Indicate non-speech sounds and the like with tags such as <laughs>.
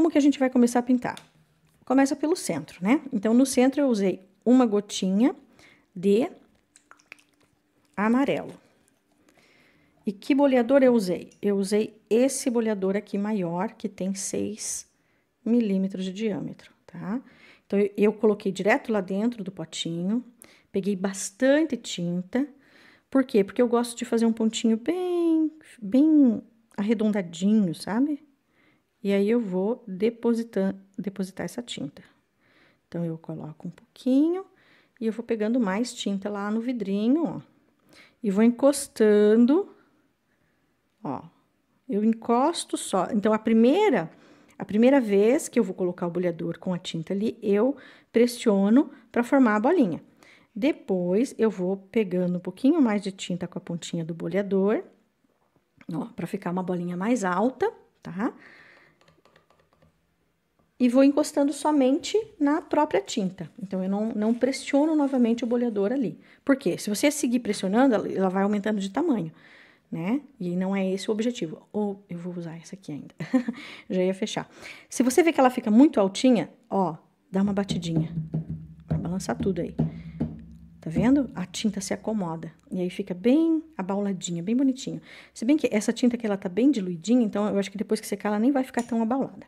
como que a gente vai começar a pintar? Começa pelo centro, né? Então, no centro eu usei uma gotinha de amarelo. E que boleador eu usei? Eu usei esse boleador aqui maior, que tem 6 milímetros de diâmetro, tá? Então, eu coloquei direto lá dentro do potinho, peguei bastante tinta. Por quê? Porque eu gosto de fazer um pontinho bem, bem arredondadinho, sabe? E aí eu vou depositar, depositar essa tinta. Então, eu coloco um pouquinho e eu vou pegando mais tinta lá no vidrinho, ó. E vou encostando, ó. Eu encosto só. Então, a primeira, a primeira vez que eu vou colocar o bolhador com a tinta ali, eu pressiono para formar a bolinha. Depois, eu vou pegando um pouquinho mais de tinta com a pontinha do bolhador, ó, para ficar uma bolinha mais alta, tá? Tá? e vou encostando somente na própria tinta. Então, eu não, não pressiono novamente o boleador ali. Por quê? Se você seguir pressionando, ela vai aumentando de tamanho, né? E não é esse o objetivo. Ou eu vou usar essa aqui ainda. <laughs> Já ia fechar. Se você vê que ela fica muito altinha, ó, dá uma batidinha. Vai balançar tudo aí. Tá vendo? A tinta se acomoda. E aí fica bem abauladinha, bem bonitinho. Se bem que essa tinta aqui, ela tá bem diluidinha, então eu acho que depois que secar, ela nem vai ficar tão abaulada.